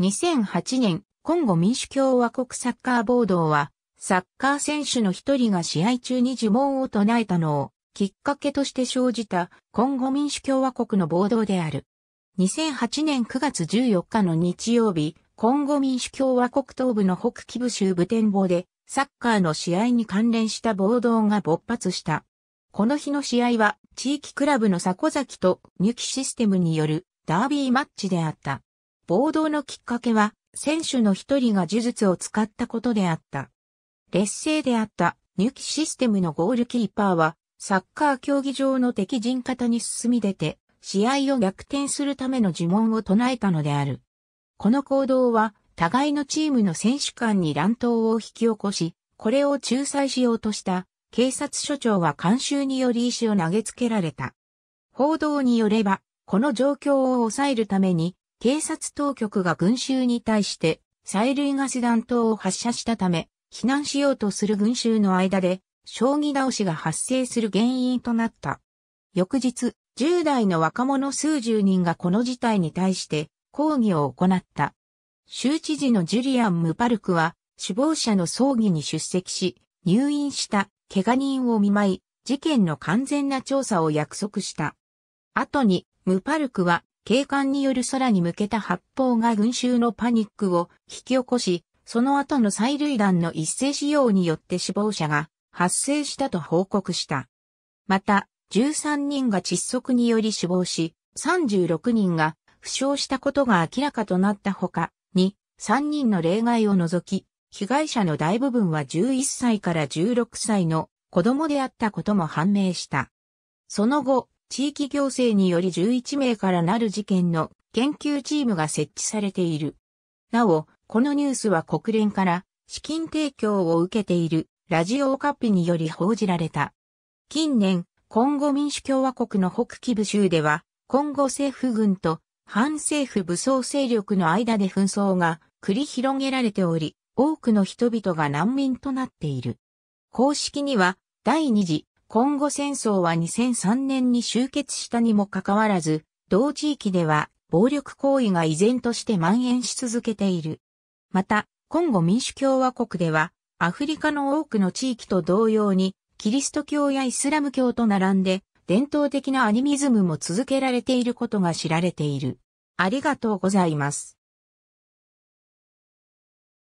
2008年、コンゴ民主共和国サッカーボードは、サッカー選手の一人が試合中に呪文を唱えたのを、きっかけとして生じた、コンゴ民主共和国の暴動である。2008年9月14日の日曜日、コンゴ民主共和国東部の北紀部州武天坊で、サッカーの試合に関連した暴動が勃発した。この日の試合は、地域クラブの迫崎と入キシステムによるダービーマッチであった。暴動のきっかけは、選手の一人が呪術を使ったことであった。劣勢であった入機システムのゴールキーパーは、サッカー競技場の敵陣方に進み出て、試合を逆転するための呪文を唱えたのである。この行動は、互いのチームの選手間に乱闘を引き起こし、これを仲裁しようとした警察署長は監修により石を投げつけられた。報道によれば、この状況を抑えるために警察当局が群衆に対して催涙ガス弾頭を発射したため、避難しようとする群衆の間で、将棋倒しが発生する原因となった。翌日、10代の若者数十人がこの事態に対して抗議を行った。州知事のジュリアン・ムパルクは死亡者の葬儀に出席し、入院した怪我人を見舞い、事件の完全な調査を約束した。後に、ムパルクは警官による空に向けた発砲が群衆のパニックを引き起こし、その後の催涙弾の一斉使用によって死亡者が発生したと報告した。また、13人が窒息により死亡し、36人が負傷したことが明らかとなったほか、に、3人の例外を除き、被害者の大部分は11歳から16歳の子供であったことも判明した。その後、地域行政により11名からなる事件の研究チームが設置されている。なお、このニュースは国連から資金提供を受けているラジオオカピにより報じられた。近年、コンゴ民主共和国の北紀部州では、コンゴ政府軍と反政府武装勢力の間で紛争が繰り広げられており、多くの人々が難民となっている。公式には、第二次コンゴ戦争は2003年に終結したにもかかわらず、同地域では暴力行為が依然として蔓延し続けている。また、コンゴ民主共和国では、アフリカの多くの地域と同様に、キリスト教やイスラム教と並んで、伝統的なアニミズムも続けられていることが知られている。ありがとうございます。